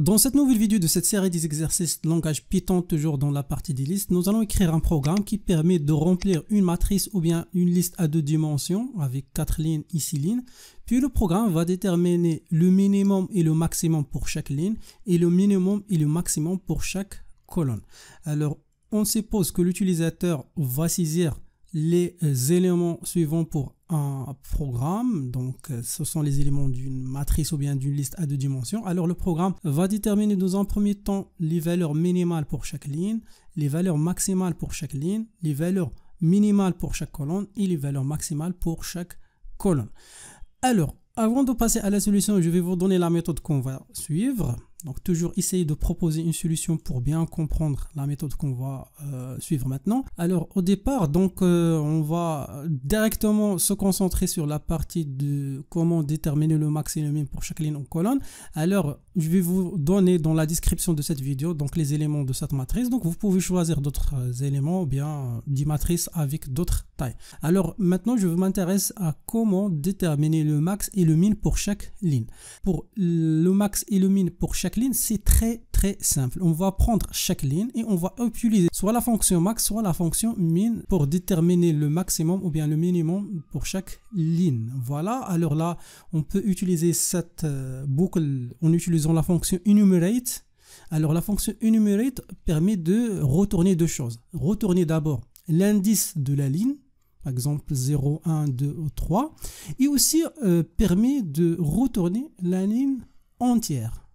Dans cette nouvelle vidéo de cette série des exercices langage Python, toujours dans la partie des listes, nous allons écrire un programme qui permet de remplir une matrice ou bien une liste à deux dimensions avec quatre lignes et six lignes. Puis le programme va déterminer le minimum et le maximum pour chaque ligne et le minimum et le maximum pour chaque colonne. Alors, on suppose que l'utilisateur va saisir les euh, éléments suivants pour un programme. Donc, euh, ce sont les éléments d'une matrice ou bien d'une liste à deux dimensions. Alors, le programme va déterminer dans un premier temps les valeurs minimales pour chaque ligne, les valeurs maximales pour chaque ligne, les valeurs minimales pour chaque colonne et les valeurs maximales pour chaque colonne. Alors, avant de passer à la solution, je vais vous donner la méthode qu'on va suivre. Donc toujours essayer de proposer une solution pour bien comprendre la méthode qu'on va euh, suivre maintenant. Alors au départ, donc euh, on va directement se concentrer sur la partie de comment déterminer le max et le min pour chaque ligne ou colonne. Alors je vais vous donner dans la description de cette vidéo donc les éléments de cette matrice. Donc vous pouvez choisir d'autres éléments ou bien euh, des matrices avec d'autres tailles. Alors maintenant je m'intéresse à comment déterminer le max et le min pour chaque ligne. Pour le max et le min pour chaque ligne, c'est très très simple. On va prendre chaque ligne et on va utiliser soit la fonction max, soit la fonction min pour déterminer le maximum ou bien le minimum pour chaque ligne. Voilà, alors là, on peut utiliser cette euh, boucle en utilisant la fonction enumerate. Alors la fonction enumerate permet de retourner deux choses. Retourner d'abord l'indice de la ligne par exemple 0, 1, 2, 3, et aussi euh, permet de retourner la ligne entière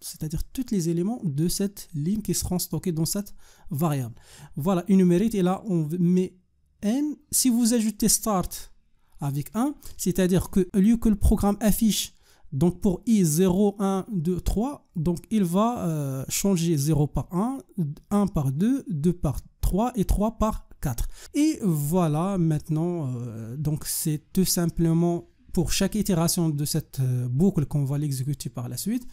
c'est-à-dire tous les éléments de cette ligne qui seront stockés dans cette variable. Voilà, une numérite, et là, on met n. Si vous ajoutez start avec 1, c'est-à-dire que lieu que le programme affiche, donc pour i 0, 1, 2, 3, donc il va euh, changer 0 par 1, 1 par 2, 2 par 3 et 3 par 4. Et voilà, maintenant, euh, donc c'est tout simplement pour chaque itération de cette euh, boucle qu'on va l'exécuter par la suite,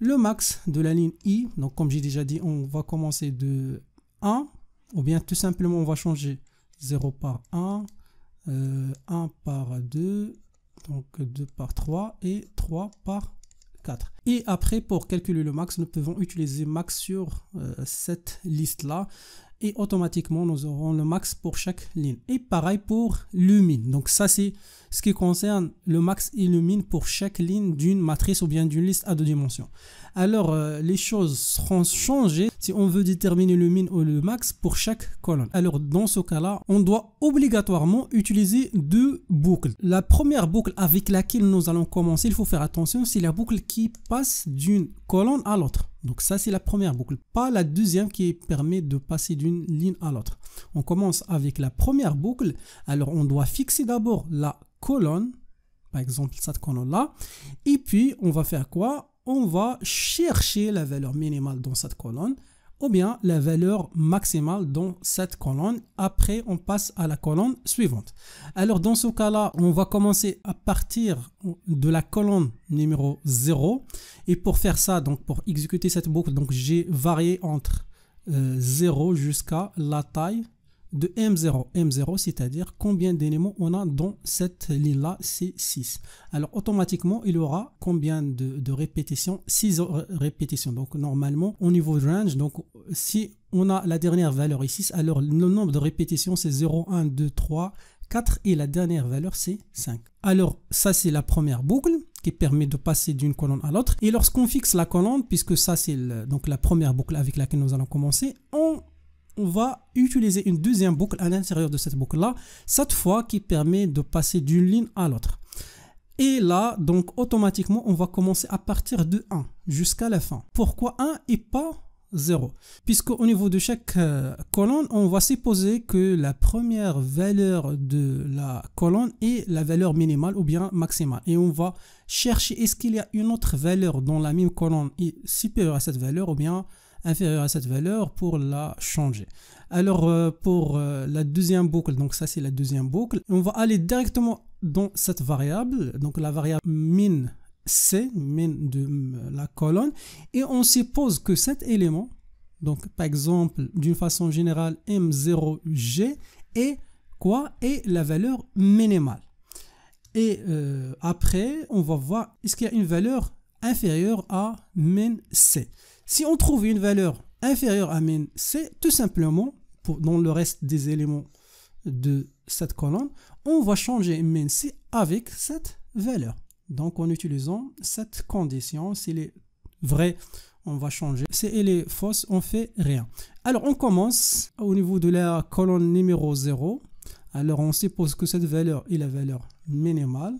le max de la ligne I, donc comme j'ai déjà dit, on va commencer de 1, ou bien tout simplement on va changer 0 par 1, 1 euh, par 2, donc 2 par 3 et 3 par 4. Et après, pour calculer le max, nous pouvons utiliser max sur euh, cette liste-là et automatiquement nous aurons le max pour chaque ligne. Et pareil pour lumine. Donc ça c'est ce qui concerne le max et lumine pour chaque ligne d'une matrice ou bien d'une liste à deux dimensions. Alors euh, les choses seront changées si on veut déterminer le min ou le max pour chaque colonne. Alors dans ce cas-là, on doit obligatoirement utiliser deux boucles. La première boucle avec laquelle nous allons commencer, il faut faire attention, c'est la boucle qui passe d'une colonne à l'autre. Donc ça, c'est la première boucle, pas la deuxième qui permet de passer d'une ligne à l'autre. On commence avec la première boucle. Alors, on doit fixer d'abord la colonne, par exemple cette colonne-là. Et puis, on va faire quoi On va chercher la valeur minimale dans cette colonne ou bien la valeur maximale dans cette colonne. Après, on passe à la colonne suivante. Alors, dans ce cas-là, on va commencer à partir de la colonne numéro 0. Et pour faire ça, donc pour exécuter cette boucle, donc j'ai varié entre 0 euh, jusqu'à la taille de M0. M0, c'est-à-dire combien d'éléments on a dans cette ligne-là, c'est 6. Alors, automatiquement, il y aura combien de, répétitions 6 répétitions. Donc, normalement, au niveau de range, donc si on a la dernière valeur ici, alors le nombre de répétitions, c'est 0, 1, 2, 3, 4 et la dernière valeur c'est 5. Alors ça c'est la première boucle qui permet de passer d'une colonne à l'autre et lorsqu'on fixe la colonne puisque ça c'est donc la première boucle avec laquelle nous allons commencer, on on va utiliser une deuxième boucle à l'intérieur de cette boucle-là, cette fois qui permet de passer d'une ligne à l'autre. Et là, donc automatiquement, on va commencer à partir de 1 jusqu'à la fin. Pourquoi 1 et pas 0 Puisque au niveau de chaque euh, colonne, on va supposer que la première valeur de la colonne est la valeur minimale ou bien maximale. Et on va chercher est-ce qu'il y a une autre valeur dans la même colonne est supérieure à cette valeur ou bien inférieure à cette valeur pour la changer. Alors euh, pour euh, la deuxième boucle, donc ça c'est la deuxième boucle, on va aller directement dans cette variable, donc la variable min C, min de euh, la colonne, et on suppose que cet élément, donc par exemple d'une façon générale M0G, est quoi Est la valeur minimale. Et après, on va voir est-ce qu'il y a une valeur inférieure à min C. Si on trouve une valeur inférieure à min c, tout simplement, pour, dans le reste des éléments de cette colonne, on va changer min c avec cette valeur. Donc en utilisant cette condition, s'il est vrai, on va changer. Si elle est fausse, on fait rien. Alors on commence au niveau de la colonne numéro 0. Alors on suppose que cette valeur est la valeur minimale.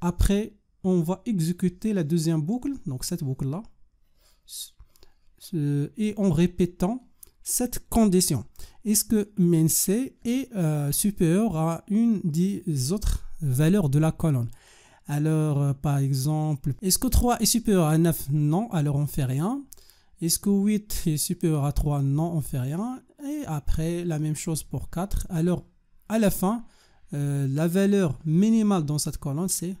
Après, on va exécuter la deuxième boucle, donc cette boucle-là, euh, et en répétant cette condition. Est-ce que min c est euh, supérieur à une des autres valeurs de la colonne Alors, euh, par exemple, est-ce que 3 est supérieur à 9 Non, alors on fait rien. Est-ce que 8 est supérieur à 3 Non, on fait rien. Et après, la même chose pour 4. Alors, à la fin, la valeur minimale dans cette colonne, c'est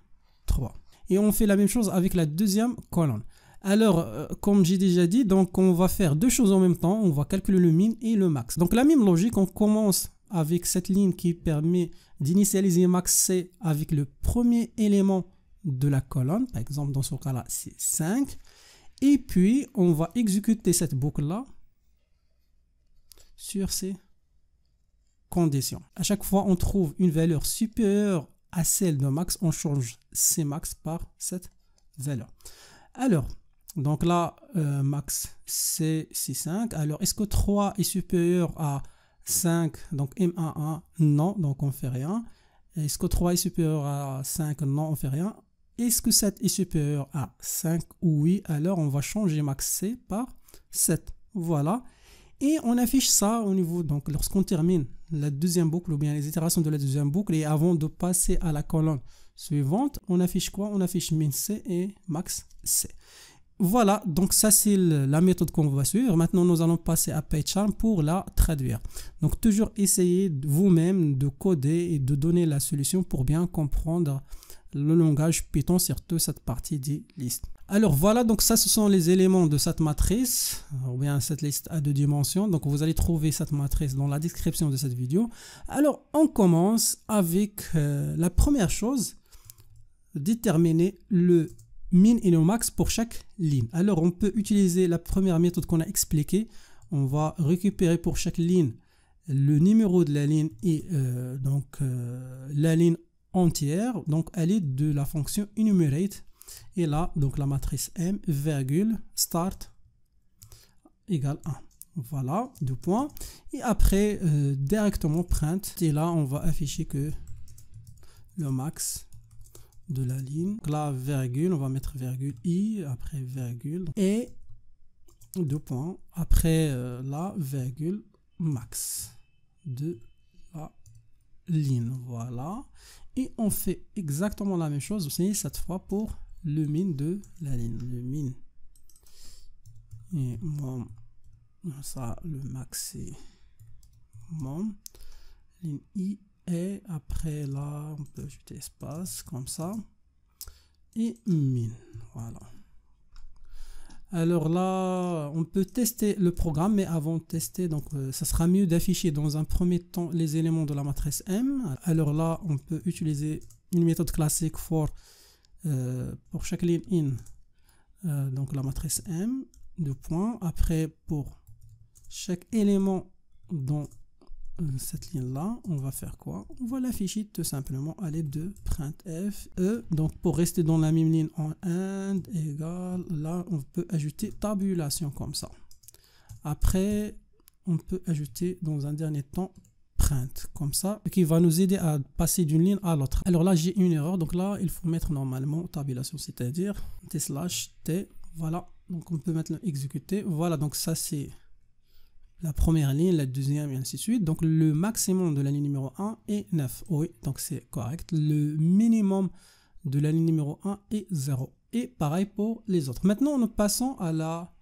3. Et on fait la même chose avec la deuxième colonne. Alors, euh, comme j'ai déjà dit, donc on va faire deux choses en même temps. On va calculer le min et le max. Donc la même logique, on commence avec cette ligne qui permet d'initialiser max C avec le premier élément de la colonne. Par exemple, dans ce cas-là, c'est 5. Et puis, on va exécuter cette boucle-là sur ces conditions. À chaque fois, on trouve une valeur supérieure à celle de max. On change C max par cette valeur. Alors, donc là, euh, max, c 5. Alors, est-ce que 3 est supérieur à 5 Donc M11, non, donc on ne fait rien. Est-ce que 3 est supérieur à 5 Non, on ne fait rien. Est-ce que 7 est supérieur à 5 Oui, alors on va changer max C par 7. Voilà. Et on affiche ça au niveau, donc lorsqu'on termine la deuxième boucle ou bien les itérations de la deuxième boucle et avant de passer à la colonne suivante, on affiche quoi On affiche min C et max C. Voilà, donc ça c'est la méthode qu'on va suivre. Maintenant, nous allons passer à PageCharm pour la traduire. Donc toujours essayez vous-même de coder et de donner la solution pour bien comprendre le langage Python, surtout cette partie des listes. Alors voilà, donc ça ce sont les éléments de cette matrice, ou bien cette liste à deux dimensions. Donc vous allez trouver cette matrice dans la description de cette vidéo. Alors on commence avec euh, la première chose, déterminer le min et le max pour chaque ligne. Alors, on peut utiliser la première méthode qu'on a expliquée. On va récupérer pour chaque ligne le numéro de la ligne et euh, donc euh, la ligne entière, donc elle est de la fonction enumerate. Et là, donc la matrice M, virgule, start égale 1. Voilà, deux points. Et après, euh, directement print. Et là, on va afficher que le max de la ligne. Donc là, virgule, on va mettre virgule i, après virgule, et deux points. Après euh, la virgule max de la ligne. Voilà. Et on fait exactement la même chose aussi cette fois pour le min de la ligne. Le min Et mon. Ça, le max, c'est mon. Ligne i et après là, on peut ajouter espace comme ça. Et mine. Voilà. Alors là, on peut tester le programme, mais avant de tester, donc euh, ça sera mieux d'afficher dans un premier temps les éléments de la matrice M. Alors là, on peut utiliser une méthode classique for euh, pour chaque ligne in, euh, donc la matrice M, de points. Après, pour chaque élément dans euh, cette ligne-là, on va faire quoi On va l'afficher tout simplement à l'aide de printf e. Donc pour rester dans la même ligne en end égale, là on peut ajouter tabulation comme ça. Après, on peut ajouter dans un dernier temps print comme ça qui va nous aider à passer d'une ligne à l'autre. Alors là j'ai une erreur donc là il faut mettre normalement tabulation c'est-à-dire t slash t voilà donc on peut maintenant exécuter voilà donc ça c'est la première ligne, la deuxième et ainsi de suite. Donc le maximum de la ligne numéro 1 est 9. Oui, donc c'est correct. Le minimum de la ligne numéro 1 est 0. Et pareil pour les autres. Maintenant, nous passons à la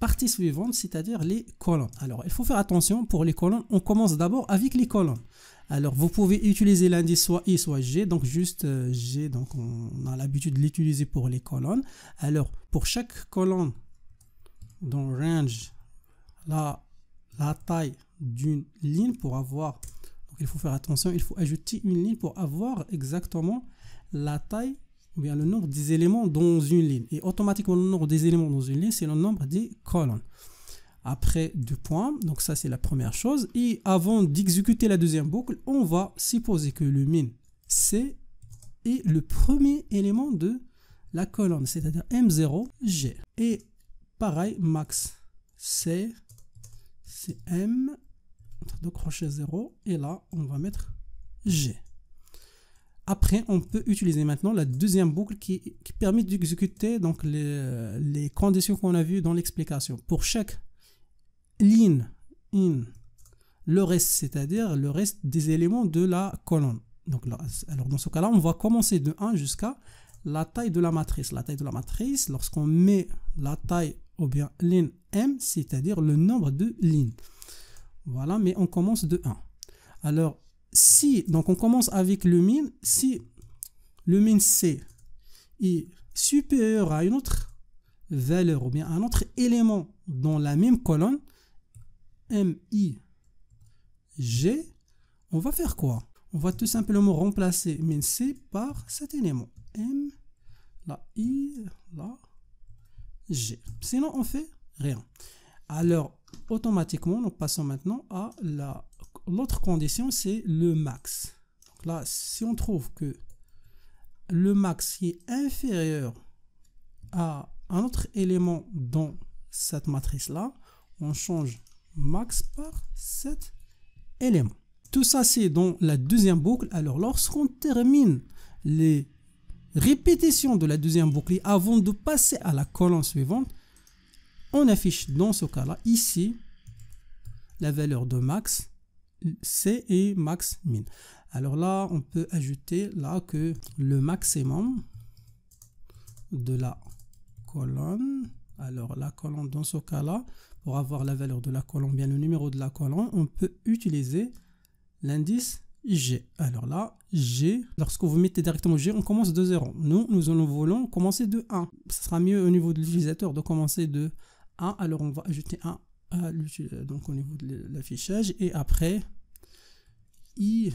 partie suivante, c'est-à-dire les colonnes. Alors, il faut faire attention pour les colonnes. On commence d'abord avec les colonnes. Alors, vous pouvez utiliser l'indice soit I, soit G. Donc, juste euh, G, donc on a l'habitude de l'utiliser pour les colonnes. Alors, pour chaque colonne dans range, là, la taille d'une ligne pour avoir, donc il faut faire attention, il faut ajouter une ligne pour avoir exactement la taille ou bien le nombre des éléments dans une ligne. Et automatiquement, le nombre des éléments dans une ligne, c'est le nombre des colonnes. Après deux points, donc ça c'est la première chose. Et avant d'exécuter la deuxième boucle, on va supposer que le min C est le premier élément de la colonne, c'est-à-dire M0G. Et pareil, max C c'est M, de crochet 0, et là, on va mettre G. Après, on peut utiliser maintenant la deuxième boucle qui, permet d'exécuter donc les, conditions qu'on a vu dans l'explication. Pour chaque ligne, in, le reste, c'est-à-dire le reste des éléments de la colonne. Donc là, alors dans ce cas-là, on va commencer de 1 jusqu'à la taille de la matrice. La taille de la matrice, lorsqu'on met la taille ou bien lin m, c'est-à-dire le nombre de lignes. Voilà, mais on commence de 1. Alors, si, donc on commence avec le min, si le min C est supérieur à une autre valeur ou bien un autre élément dans la même colonne, M, I, G, on va faire quoi On va tout simplement remplacer min C par cet élément. M, la I, la Sinon, on fait rien. Alors, automatiquement, nous passons maintenant à l'autre condition, c'est le max. Donc là, si on trouve que le max est inférieur à un autre élément dans cette matrice-là, on change max par cet élément. Tout ça, c'est dans la deuxième boucle. Alors, lorsqu'on termine les répétition de la deuxième boucle avant de passer à la colonne suivante, on affiche dans ce cas-là, ici, la valeur de max, C et max min. Alors là, on peut ajouter là que le maximum de la colonne, alors la colonne dans ce cas-là, pour avoir la valeur de la colonne, bien le numéro de la colonne, on peut utiliser l'indice G. Alors là, G, lorsque vous mettez directement G, on commence de 0. Nous, nous allons voulons commencer de 1. Ce sera mieux au niveau de l'utilisateur de commencer de 1. Alors on va ajouter 1 donc au niveau de l'affichage. Et après, I.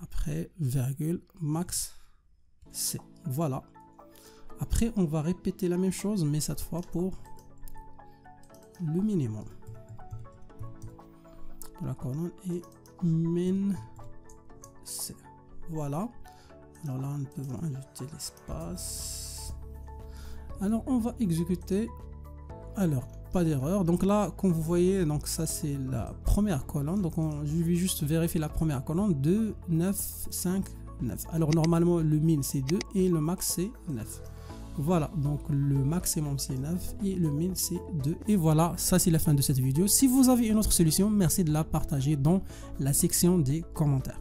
Après, virgule, max, C. Voilà. Après, on va répéter la même chose, mais cette fois pour le minimum la colonne et C. Voilà. Alors là, on peut ajouter l'espace. Alors, on va exécuter. Alors, pas d'erreur. Donc là, comme vous voyez, donc ça c'est la première colonne. Donc je vais juste vérifier la première colonne. 2, 9, 5, 9. Alors normalement, le min c'est 2 et le max c'est 9. Voilà, donc le maximum c'est 9 et le min c'est 2. Et voilà, ça c'est la fin de cette vidéo. Si vous avez une autre solution, merci de la partager dans la section des commentaires.